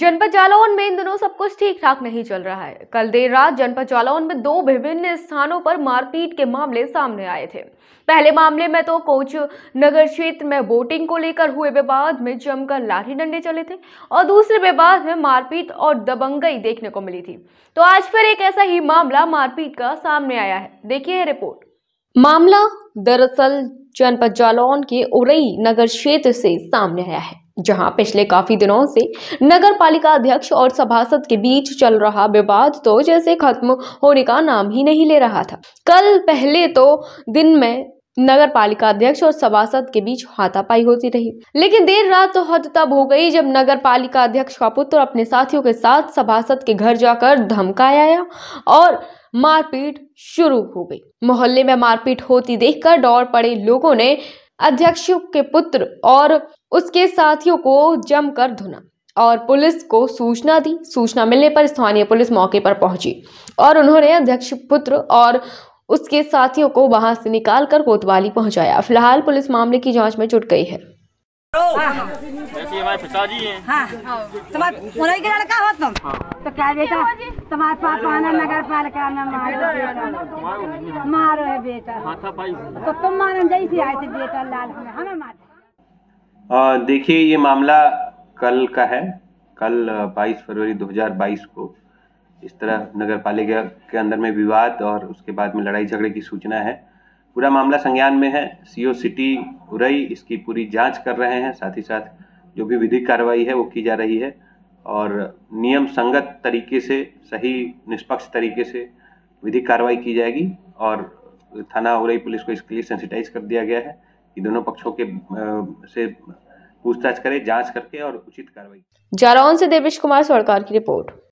जनपद जालौन में इन दिनों सब कुछ ठीक ठाक नहीं चल रहा है कल देर रात जनपद जालौन में दो विभिन्न स्थानों पर मारपीट के मामले सामने आए थे पहले मामले में तो कोच नगर क्षेत्र में बोटिंग को लेकर हुए विवाद में जमकर लाठी डंडे चले थे और दूसरे विवाद में मारपीट और दबंगई देखने को मिली थी तो आज फिर एक ऐसा ही मामला मारपीट का सामने आया है देखिए रिपोर्ट मामला दरअसल जनपद जालौन के उरई नगर क्षेत्र से सामने आया है जहां पिछले काफी दिनों से नगर पालिका अध्यक्ष और सभासद के बीच चल रहा विवाद तो जैसे खत्म होने का नाम ही नहीं ले रहा था कल पहले तो दिन में नगर पालिका अध्यक्ष और सभासद के बीच हाथापाई होती रही लेकिन देर रात तो हद तब हो गई जब नगर पालिका अध्यक्ष का पुत्र अपने साथियों के साथ सभासद के घर जाकर धमकाया और मारपीट शुरू हो गई मोहल्ले में मारपीट होती देखकर दौड़ पड़े लोगों ने अध्यक्ष के पुत्र और उसके साथियों को जमकर धुना और पुलिस को सूचना दी सूचना मिलने पर स्थानीय पुलिस मौके पर पहुंची और उन्होंने अध्यक्ष पुत्र और उसके साथियों को वहां से निकालकर कोतवाली पहुंचाया फिलहाल पुलिस मामले की जांच में जुट गई है तो तुम मारन जैसे आए थे बेटा लाल हमें हमें मार देखिए ये मामला कल का है कल 22 फरवरी 2022 को इस तरह नगर पालिका के अंदर में विवाद और उसके बाद में लड़ाई झगड़े की सूचना है पूरा मामला संज्ञान में है सीओ सिटी उरई इसकी पूरी जांच कर रहे हैं साथ ही साथ जो भी विधिक कार्रवाई है वो की जा रही है और नियम संगत तरीके से सही निष्पक्ष तरीके से विधिक कार्रवाई की जाएगी और थाना उरई पुलिस को इसके लिए सेंसिटाइज कर दिया गया है कि दोनों पक्षों के से पूछताछ करे जांच करके और उचित कार्रवाई जालौन से देवेश कुमार सरकार की रिपोर्ट